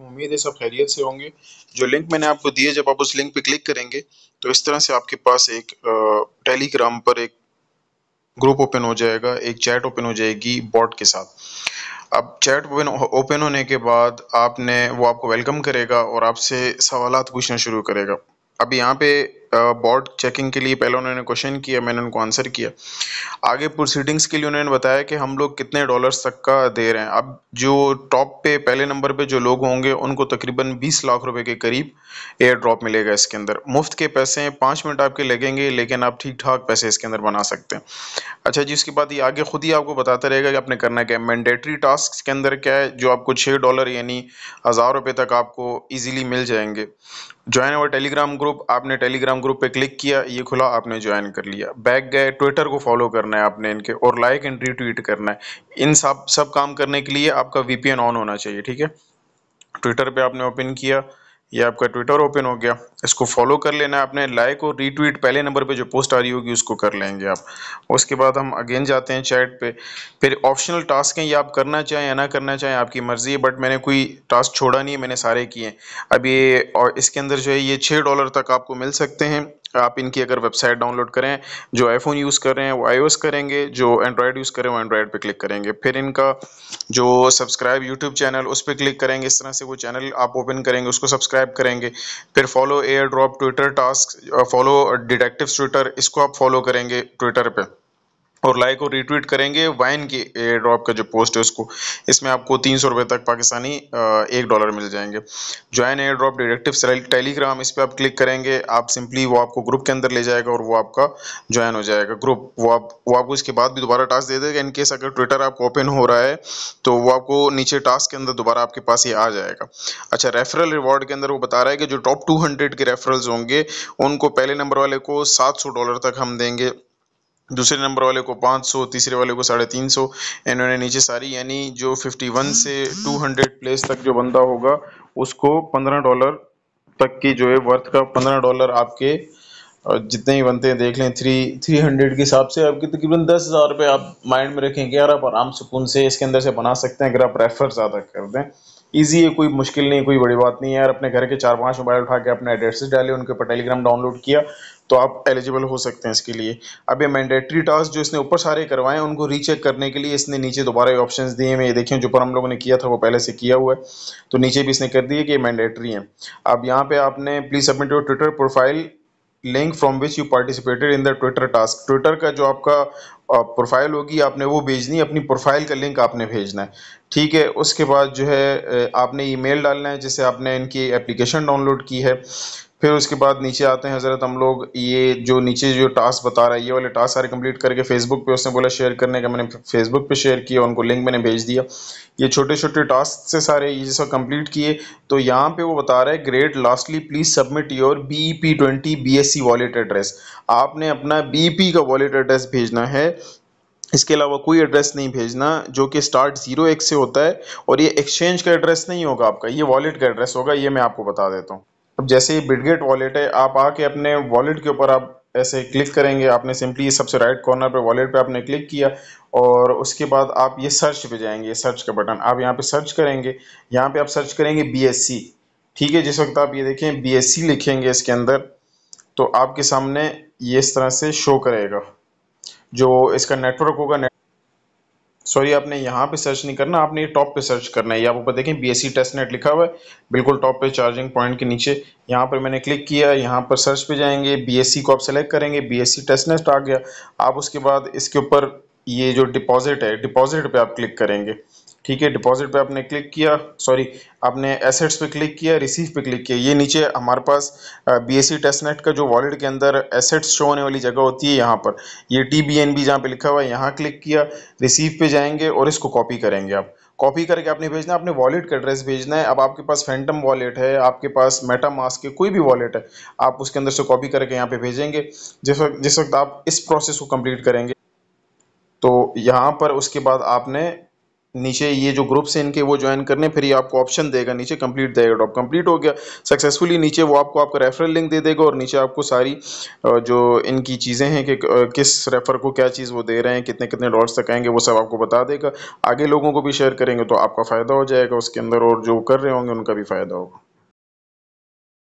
उम्मीद है सब खैरियत से होंगे जो लिंक मैंने आपको दिए जब आप उस लिंक पे क्लिक करेंगे तो इस तरह से आपके पास एक टेलीग्राम पर एक ग्रुप ओपन हो जाएगा एक चैट ओपन हो जाएगी बॉट के साथ अब चैट ओपन ओपन होने के बाद आपने वो आपको वेलकम करेगा और आपसे सवाल पूछना शुरू करेगा अब यहाँ पे बॉर्ड चेकिंग के लिए पहले उन्होंने क्वेश्चन किया मैंने उनको आंसर किया आगे प्रोसीडिंग्स के लिए उन्होंने बताया कि हम लोग कितने डॉलर्स तक का दे रहे हैं अब जो टॉप पे पहले नंबर पे जो लोग होंगे उनको तकरीबन 20 लाख रुपए के करीब एयर ड्रॉप मिलेगा इसके अंदर मुफ्त के पैसे पाँच मिनट आपके लगेंगे लेकिन आप ठीक ठाक पैसे इसके अंदर बना सकते हैं अच्छा जी इसके बाद ये आगे खुद ही आपको बताता रहेगा कि आपने करना क्या है मैंडेटरी टास्क के अंदर क्या है जो आपको छः डॉलर यानी हज़ार रुपये तक आपको ईजिली मिल जाएंगे ज्वाइन अवर टेलीग्राम ग्रुप आपने टेलीग्राम ग्रुप पे क्लिक किया ये खुला आपने ज्वाइन कर लिया बैक गए ट्विटर को फॉलो करना है आपने इनके और लाइक एंड रीट्वीट करना है इन सब सब काम करने के लिए आपका वीपीएन ऑन होना चाहिए ठीक है ट्विटर पे आपने ओपन किया ये आपका ट्विटर ओपन हो गया इसको फॉलो कर लेना आपने लाइक और रीट्वीट पहले नंबर पे जो पोस्ट आ रही होगी उसको कर लेंगे आप उसके बाद हम अगेन जाते हैं चैट पे फिर ऑप्शनल टास्क हैं ये आप करना चाहें या ना करना चाहें आपकी मर्ज़ी है बट मैंने कोई टास्क छोड़ा नहीं है मैंने सारे किए हैं अब ये और इसके अंदर जो है ये छः डॉलर तक आपको मिल सकते हैं आप इनकी अगर वेबसाइट डाउनलोड करें जो आईफोन यूज़ कर रहे हैं वो आई करेंगे जो एंड्रॉयड यूज़ करें वो एंड्रॉयड पे क्लिक करेंगे फिर इनका जो सब्सक्राइब यूट्यूब चैनल उस पर क्लिक करेंगे इस तरह से वो चैनल आप ओपन करेंगे उसको सब्सक्राइब करेंगे फिर follow airdrop Twitter task follow detective Twitter इसको आप फॉलो करेंगे ट्विटर पर और लाइक और रीट्वीट करेंगे वाइन के एयर ड्रॉप का जो पोस्ट है उसको इसमें आपको तीन सौ रुपये तक पाकिस्तानी एक डॉलर मिल जाएंगे join airdrop directive Telegram इस पर आप क्लिक करेंगे आप सिंपली वो आपको ग्रुप के अंदर ले जाएगा और वो आपका ज्वाइन हो जाएगा ग्रुप वो आप वो आपको इसके बाद भी दोबारा टास्क दे देगा इनकेस अगर ट्विटर आपको ओपन हो रहा है तो वो आपको नीचे टास्क के अंदर दोबारा आपके पास ये आ जाएगा अच्छा रेफरल रिवॉर्ड के अंदर वो बता रहा है कि जो टॉप टू हंड्रेड के रेफरल्स होंगे उनको पहले नंबर वाले को सात सौ डॉलर तक हम देंगे दूसरे नंबर वाले को 500 तीसरे वाले को साढ़े तीन सौ इन्होंने नीचे सारी यानी जो 51 हम्म। से 200 प्लेस तक जो बंदा होगा उसको 15 डॉलर तक की जो है वर्थ का 15 डॉलर आपके जितने ही बनते हैं देख लें थ्री थ्री हंड्रेड के हिसाब से आपके तकरीबन दस हज़ार रुपये आप माइंड में रखेंगे यार आप आराम सुकून से इसके अंदर से बना सकते हैं अगर आप रेफर ज़्यादा कर दें ईजी है कोई मुश्किल नहीं कोई बड़ी बात नहीं है यार अपने घर के चार पांच मोबाइल उठा के अपने एड्रेसेस डाले उनके ऊपर टेलीग्राम डाउनलोड किया तो आप एलिजिबल हो सकते हैं इसके लिए अब ये मैंडेटरी टास्क जो इसने ऊपर सारे करवाए हैं उनको रीचेक करने के लिए इसने नीचे दोबारा ऑप्शन दिए हैं ये देखें जो पर हम लोगों ने किया था वो पहले से किया हुआ है तो नीचे भी इसने कर दिया कि ये मैंडेटरी है अब यहाँ पर आपने please submit your Twitter profile link from which you participated in the Twitter task Twitter का जो आपका प्रोफाइल होगी आपने वो भेजनी है अपनी प्रोफाइल का लिंक आपने भेजना है ठीक है उसके बाद जो है आपने ईमेल डालना है जिससे आपने इनकी एप्लीकेशन डाउनलोड की है फिर उसके बाद नीचे आते हैं हज़रत हम लोग ये जो नीचे जो टास्क बता रहा है ये वाले टास्क सारे कंप्लीट करके फेसबुक पे उसने बोला शेयर करने का मैंने फेसबुक पे शेयर किया उनको लिंक मैंने भेज दिया ये छोटे छोटे टास्क से सारे ये सब कंप्लीट किए तो यहाँ पे वो बता रहा है great lastly please submit your B E P twenty B S C wallet address आपने अपना बी पी e का वॉलेट एड्रेस भेजना है इसके अलावा कोई एड्रेस नहीं भेजना जो कि स्टार्ट जीरो एक से होता है और ये एक्सचेंज का एड्रेस नहीं होगा आपका ये वॉलेट का एड्रेस होगा ये मैं आपको बता देता हूँ अब जैसे ही बिडगेट वॉलेट है आप आके अपने वॉलेट के ऊपर आप ऐसे क्लिक करेंगे आपने सिंपली सबसे राइट कॉर्नर पर वॉलेट पे आपने क्लिक किया और उसके बाद आप ये सर्च पे जाएंगे ये सर्च का बटन आप यहाँ पे सर्च करेंगे यहाँ पे आप सर्च करेंगे सी ठीक है जिस वक्त आप ये देखें सी लिखेंगे इसके अंदर तो आपके सामने ये इस तरह से शो करेगा जो इसका नेटवर्क होगा सॉरी आपने यहाँ पे सर्च नहीं करना आपने ये टॉप पे सर्च करना है यहाँ ऊपर देखें B S C test net लिखा हुआ है बिल्कुल टॉप पे चार्जिंग पॉइंट के नीचे यहाँ पर मैंने क्लिक किया यहाँ पर सर्च पे जाएंगे बी एस सी को आप सेलेक्ट करेंगे B S C test net आ गया आप उसके बाद इसके ऊपर ये जो डिपॉजिट है डिपॉजिट पर आप क्लिक करेंगे ठीक है डिपॉजिट पे आपने क्लिक किया सॉरी आपने एसेट्स पे क्लिक किया रिसीव पे क्लिक किया ये नीचे हमारे पास बी एस सी टेस्टनेट का जो वॉलेट के अंदर एसेट्स शो होने वाली जगह होती है यहाँ पर ये टी बी एन बी जहाँ पर लिखा हुआ है यहाँ क्लिक किया रिसीव पे जाएंगे और इसको कॉपी करेंगे आप कॉपी करके आपने भेजना है अपने वॉलेट का एड्रेस भेजना है अब आपके पास फैंटम वॉलेट है आपके पास मेटा मास्क है कोई भी वॉलेट है आप उसके अंदर से कॉपी करके यहाँ पे भेजेंगे जिस वक्त जिस वक्त आप इस प्रोसेस को कंप्लीट करेंगे तो यहाँ पर उसके बाद आपने नीचे ये जो ग्रुप्स हैं इनके वो ज्वाइन करने फिर ये आपको ऑप्शन देगा नीचे कंप्लीट देगा डॉप कंप्लीट हो गया सक्सेसफुली नीचे वो आपको आपका रेफरल लिंक दे देगा और नीचे आपको सारी जो इनकी चीज़ें हैं कि किस रेफर को क्या चीज़ वो दे रहे हैं कितने कितने डॉलर्स तक आएंगे वो सब आपको बता देगा आगे लोगों को भी शेयर करेंगे तो आपका फ़ायदा हो जाएगा उसके अंदर और जो कर रहे होंगे उनका भी फ़ायदा होगा